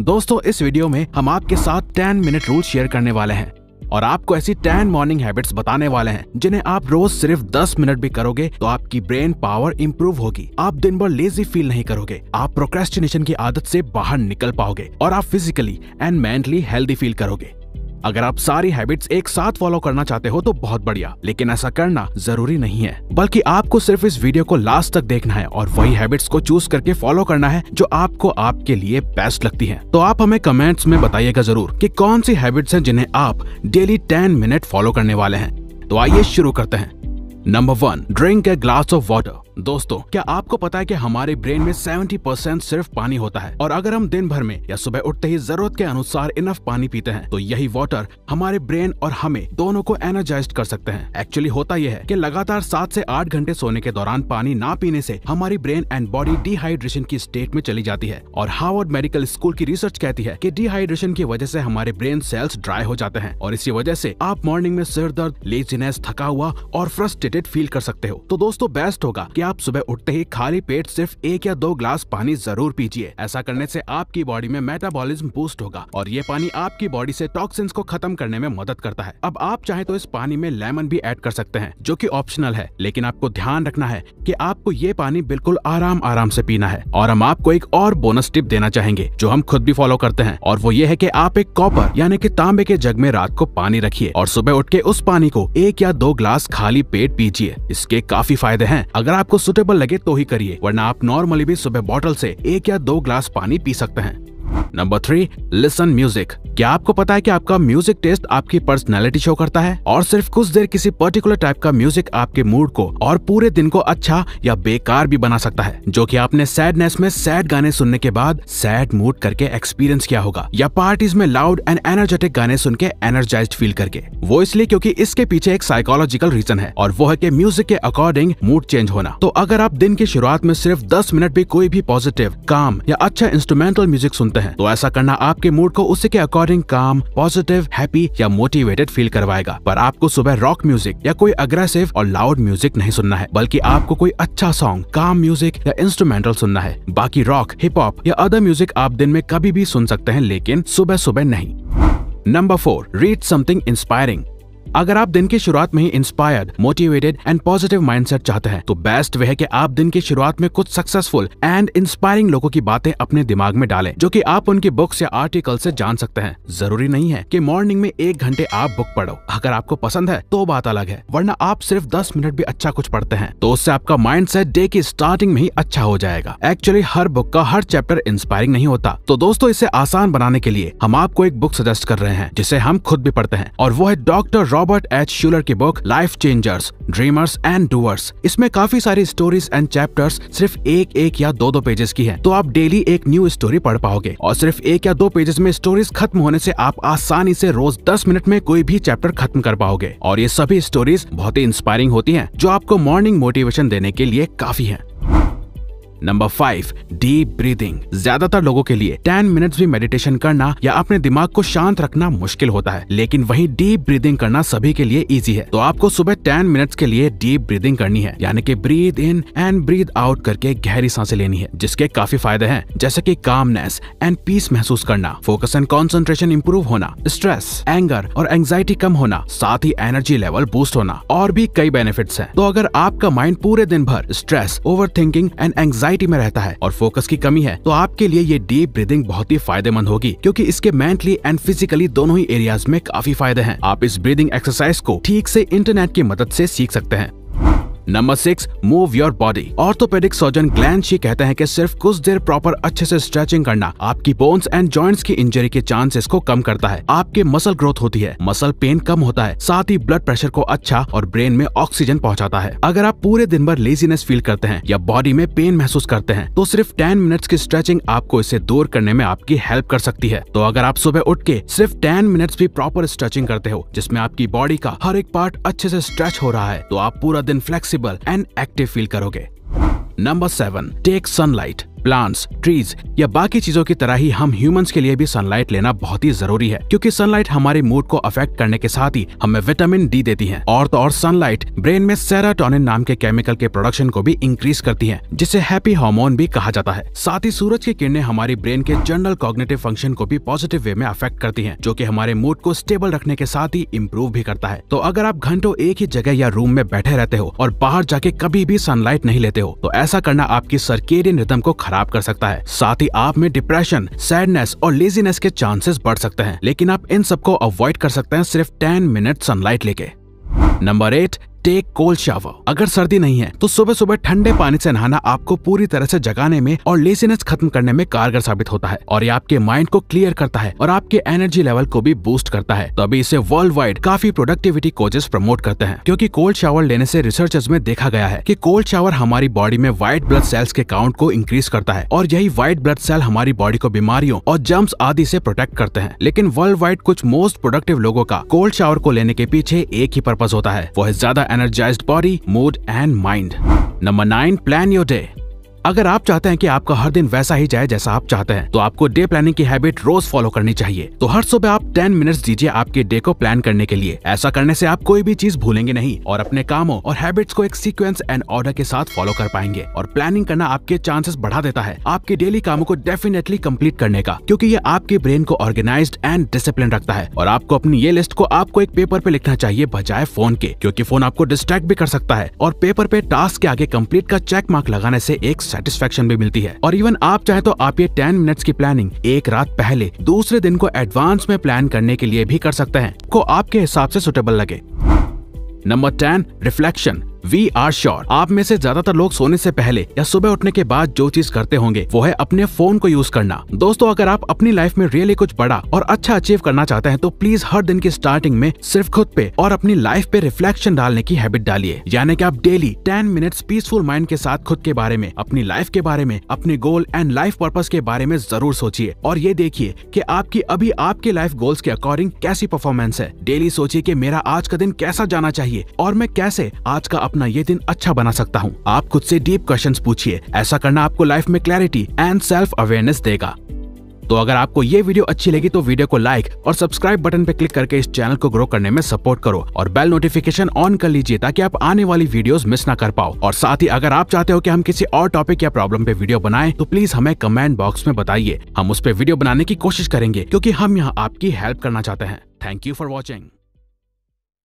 दोस्तों इस वीडियो में हम आपके साथ टेन मिनट रूल शेयर करने वाले हैं और आपको ऐसी टेन मॉर्निंग हैबिट्स बताने वाले हैं जिन्हें आप रोज सिर्फ 10 मिनट भी करोगे तो आपकी ब्रेन पावर इंप्रूव होगी आप दिन भर लेजी फील नहीं करोगे आप प्रोक्रेस्टिनेशन की आदत से बाहर निकल पाओगे और आप physically and mentally healthy feel करोगे अगर आप सारी हैबिट्स एक साथ फॉलो करना चाहते हो तो बहुत बढ़िया लेकिन ऐसा करना जरूरी नहीं है बल्कि आपको सिर्फ इस वीडियो को लास्ट तक देखना है और वही हैबिट्स को चूज करके फॉलो करना है जो आपको आपके लिए बेस्ट लगती है तो आप हमें कमेंट्स में बताइएगा जरूर की कौन सी हैबिट्स है जिन्हें आप डेली टेन मिनट फॉलो करने वाले हैं तो आइए शुरू करते हैं number one drink a glass of water दोस्तों क्या आपको पता है कि हमारे ब्रेन में 70 परसेंट सिर्फ पानी होता है और अगर हम दिन भर में या सुबह उठते ही जरूरत के अनुसार इनफ पानी पीते हैं तो यही वाटर हमारे ब्रेन और हमें दोनों को एनर्जाइज कर सकते हैं एक्चुअली होता यह है की लगातार सात ऐसी आठ घंटे सोने के दौरान पानी ना पीने ऐसी हमारी ब्रेन एंड बॉडी डिहाइड्रेशन की स्टेट में चली जाती है और हार्वर्ड मेडिकल स्कूल की रिसर्च कहती है की डिहाइड्रेशन की वजह ऐसी हमारे ब्रेन सेल्स ड्राई हो जाते हैं और इसी वजह ऐसी आप मॉर्निंग में सिर दर्द लेजीनेस थका हुआ और फ्रस्ट्रेटेड फील कर सकते हो तो दोस्तों बेस्ट होगा की आप सुबह उठते ही खाली पेट सिर्फ एक या दो ग्लास पानी जरूर पीजिए ऐसा करने से आपकी बॉडी में मेटाबॉलिज्म बूस्ट होगा और ये पानी आपकी बॉडी से टॉक्सिन्स को खत्म करने में मदद करता है अब आप चाहे तो इस पानी में लेमन भी ऐड कर सकते हैं जो कि ऑप्शनल है लेकिन आपको ध्यान रखना है कि आपको ये पानी बिल्कुल आराम आराम से पीना है और हम आपको एक और बोनस टिप देना चाहेंगे जो हम खुद भी फॉलो करते हैं और वो ये है की आप एक कॉपर यानी की तांबे के जग में रात को पानी रखिए और सुबह उठ के उस पानी को एक या दो ग्लास खाली पेट पीजिए इसके काफी फायदे है अगर आपको आपको सुटेबल लगे तो ही करिए वरना आप नॉर्मली भी सुबह बॉटल से एक या दो ग्लास पानी पी सकते हैं नंबर थ्री लिसन म्यूजिक क्या आपको पता है कि आपका म्यूजिक टेस्ट आपकी पर्सनैलिटी शो करता है और सिर्फ कुछ देर किसी पर्टिकुलर टाइप का म्यूजिक आपके मूड को और पूरे दिन को अच्छा या बेकार भी बना सकता है जो कि आपने सैडनेस में सैड गाने सुनने के बाद सैड मूड करके एक्सपीरियंस किया होगा या पार्टीज में लाउड एंड एनर्जेटिक गाने सुन के एनर्जाइज फील करके वो इसलिए क्यूँकी इसके पीछे एक साइकोलॉजिकल रीजन है और वो है की म्यूजिक के अकॉर्डिंग मूड चेंज होना तो अगर आप दिन की शुरुआत में सिर्फ दस मिनट भी कोई भी पॉजिटिव काम या अच्छा इंस्ट्रूमेंटल म्यूजिक सुनते हैं हैं तो ऐसा करना आपके मूड को उसी के अकॉर्डिंग काम पॉजिटिव हैप्पी या मोटिवेटेड फील करवाएगा पर आपको सुबह रॉक म्यूजिक या कोई अग्रेसिव और लाउड म्यूजिक नहीं सुनना है बल्कि आपको कोई अच्छा सॉन्ग काम म्यूजिक या इंस्ट्रूमेंटल सुनना है बाकी रॉक हिप हॉप या अदर म्यूजिक आप दिन में कभी भी सुन सकते हैं लेकिन सुबह सुबह नहीं number four read something inspiring अगर आप दिन की शुरुआत में ही inspired motivated and positive mindset चाहते हैं तो बेस्ट वे है कि आप दिन की शुरुआत में कुछ सक्सेसफुल एंड इंस्पायरिंग लोगों की बातें अपने दिमाग में डालें जो कि आप उनकी बुक्स या आर्टिकल से जान सकते हैं जरूरी नहीं है कि मॉर्निंग में एक घंटे आप बुक पढ़ो अगर आपको पसंद है तो बात अलग है वरना आप सिर्फ दस मिनट भी अच्छा कुछ पढ़ते हैं तो उससे आपका माइंड सेट डे की स्टार्टिंग में ही अच्छा हो जाएगा एक्चुअली हर बुक का हर चैप्टर इंस्पायरिंग नहीं होता तो दोस्तों इसे आसान बनाने के लिए हम आपको एक बुक सजेस्ट कर रहे हैं जिसे हम खुद भी पढ़ते हैं और वो है डॉक्टर रॉबर्ट एच शुलर की book life changers dreamers and doers इसमें काफी सारी स्टोरीज एंड चैप्टर्स सिर्फ एक एक या दो दो पेजेस की है तो आप डेली एक न्यू स्टोरी पढ़ पाओगे और सिर्फ एक या दो पेजेस में स्टोरीज खत्म होने से आप आसानी से रोज दस मिनट में कोई भी चैप्टर खत्म कर पाओगे और ये सभी स्टोरीज बहुत ही इंस्पायरिंग होती है जो आपको मॉर्निंग मोटिवेशन देने के लिए काफी है नंबर फाइव डीप ब्रीदिंग ज्यादातर लोगों के लिए टेन मिनट्स भी मेडिटेशन करना या अपने दिमाग को शांत रखना मुश्किल होता है लेकिन वहीं डीप ब्रीदिंग करना सभी के लिए इजी है तो आपको सुबह टेन मिनट्स के लिए डीप ब्रीदिंग करनी है यानी कि breathe in and breathe out करके गहरी सांसें लेनी है जिसके काफी फायदे हैं जैसे की कामनेस एंड पीस महसूस करना फोकस एंड कॉन्सेंट्रेशन इम्प्रूव होना स्ट्रेस एंगर और एंगजाइटी कम होना साथ ही एनर्जी लेवल बूस्ट होना और भी कई बेनिफिट है तो अगर आपका माइंड पूरे दिन भर stress overthinking and anxiety anxiety में रहता है और फोकस की कमी है तो आपके लिए ये डीप ब्रीदिंग बहुत ही फायदेमंद होगी क्योंकि इसके मेंटली एंड फिजिकली दोनों ही एरियाज में काफी फायदे हैं आप इस ब्रीदिंग एक्सरसाइज को ठीक से इंटरनेट की मदद से सीख सकते हैं number six move your body orthopaedic surgeon ग्लैंड शी कहते हैं कि सिर्फ कुछ देर प्रॉपर अच्छे से स्ट्रेचिंग करना आपकी बोन्स एंड जॉइंट्स की इंजरी के चांसेस को कम करता है आपके मसल ग्रोथ होती है मसल पेन कम होता है साथ ही ब्लड प्रेशर को अच्छा और ब्रेन में ऑक्सीजन पहुंचाता है अगर आप पूरे दिन भर लेजीनेस फील करते हैं या बॉडी में पेन महसूस करते हैं तो सिर्फ टेन मिनट्स की स्ट्रेचिंग आपको इसे दूर करने में आपकी हेल्प कर सकती है तो अगर आप सुबह उठ के सिर्फ टेन मिनट्स भी प्रॉपर स्ट्रेचिंग करते हो जिसमें आपकी बॉडी का हर एक पार्ट अच्छे से स्ट्रेच हो रहा है तो आप पूरा दिन flexi flexible and active feel करोगे number seven take sunlight plants trees या बाकी चीजों की तरह ही हम ह्यूमंस के लिए भी सनलाइट लेना बहुत ही जरूरी है क्योंकि सनलाइट हमारे मूड को अफेक्ट करने के साथ ही हमें विटामिन डी देती है और तो और सनलाइट ब्रेन में सेराटोनिन नाम के केमिकल के प्रोडक्शन को भी इंक्रीज करती है जिसे हैप्पी हार्मोन भी कहा जाता है साथ ही सूरज की किरणें हमारी ब्रेन के जनरल कॉग्नेटिव फंक्शन को भी पॉजिटिव वे में अफेक्ट करती है जो की हमारे मूड को स्टेबल रखने के साथ ही इम्प्रूव भी करता है तो अगर आप घंटों एक ही जगह या रूम में बैठे रहते हो और बाहर जाके कभी भी सनलाइट नहीं लेते हो तो ऐसा करना आपकी सरकेरियन रिदम को खराब खराब कर सकता है साथ ही आप में डिप्रेशन सैडनेस और लेजीनेस के चांसेस बढ़ सकते हैं लेकिन आप इन सबको अवॉइड कर सकते हैं सिर्फ टेन मिनट सनलाइट लेके number eight take cold shower अगर सर्दी नहीं है तो सुबह सुबह ठंडे पानी से नहाना आपको पूरी तरह से जगाने में और लेजीनेस खत्म करने में कारगर साबित होता है और ये आपके माइंड को क्लियर करता है और आपके एनर्जी लेवल को भी बूस्ट करता है तो अभी इसे वर्ल्ड वाइड काफी प्रोडक्टिविटी कोचेस प्रमोट करते हैं क्यूँकी कोल्ड शावर लेने ऐसी रिसर्चर्स में देखा गया है की कोल्ड शावर हमारी बॉडी में व्हाइट ब्लड सेल्स के काउंट को इंक्रीज करता है और यही व्हाइट ब्लड सेल हमारी बॉडी को बीमारियों और जम्स आदि ऐसी प्रोटेक्ट करते हैं लेकिन वर्ल्ड वाइड कुछ मोस्ट प्रोडक्टिव लोगों का कोल्ड शावर को लेने के पीछे एक ही पर्पज होता है वो है ज्यादा energized body, mood and mind. Number 9. Plan your day अगर आप चाहते हैं कि आपका हर दिन वैसा ही जाए जैसा आप चाहते हैं तो आपको डे प्लानिंग की हैबिट रोज फॉलो करनी चाहिए तो हर सुबह आप टेन मिनट्स दीजिए आपके डे को प्लान करने के लिए ऐसा करने से आप कोई भी चीज भूलेंगे नहीं और अपने कामों और हैबिट्स को एक सीक्वेंस एंड ऑर्डर के साथ फॉलो कर पाएंगे और प्लानिंग करना आपके चांसेस बढ़ा देता है आपके डेली कामों को डेफिनेटली कम्प्लीट करने का क्यूँकी ये आपके ब्रेन को ऑर्गेनाइज एंड डिसिप्लिन रखता है और आपको अपनी ये लिस्ट को आपको एक पेपर पे लिखना चाहिए बजाय फोन के क्यूँकी फोन आपको डिस्ट्रैक्ट भी कर सकता है और पेपर पे टास्क के आगे कम्प्लीट का चेक मार्क लगाने ऐसी एक सेटिस्फेक्शन भी मिलती है और इवन आप चाहे तो आप ये टेन मिनट्स की प्लानिंग एक रात पहले दूसरे दिन को एडवांस में प्लान करने के लिए भी कर सकते हैं को आपके हिसाब से सुटेबल लगे number ten reflection we are sure आप में से ज्यादातर लोग सोने से पहले या सुबह उठने के बाद जो चीज करते होंगे वो है अपने फोन को यूज करना दोस्तों अगर आप अपनी लाइफ में रियली कुछ बड़ा और अच्छा अचीव करना चाहते हैं तो प्लीज हर दिन की स्टार्टिंग में सिर्फ खुद पे और अपनी लाइफ पे रिफ्लेक्शन डालने की हैबिट डालिए यानी कि आप daily ten minute peaceful mind के साथ खुद के बारे में अपनी लाइफ के बारे में अपने गोल एंड लाइफ पर्पज के बारे में जरूर सोचिए और ये देखिए की आपकी अभी आपके लाइफ गोल्स के अकॉर्डिंग कैसी परफॉर्मेंस है डेली सोचिए की मेरा आज का दिन कैसा जाना चाहिए और मैं कैसे आज का अपना ये दिन अच्छा बना सकता हूँ आप खुद से डीप क्वेश्चन पूछिए ऐसा करना आपको लाइफ में क्लैरिटी एंड सेल्फ अवेयरनेस देगा तो अगर आपको ये वीडियो अच्छी लगी तो वीडियो को लाइक और सब्सक्राइब बटन पर क्लिक करके इस चैनल को ग्रो करने में सपोर्ट करो और बेल नोटिफिकेशन ऑन कर लीजिए ताकि आप आने वाली वीडियोस मिस ना कर पाओ और साथ ही अगर आप चाहते हो कि हम किसी और टॉपिक या प्रॉब्लम पे वीडियो बनाएं तो प्लीज हमें कमेंट बॉक्स में बताइए हम उस पर वीडियो बनाने की कोशिश करेंगे क्यूँकी हम यहाँ आपकी हेल्प करना चाहते हैं थैंक यू फॉर वॉचिंग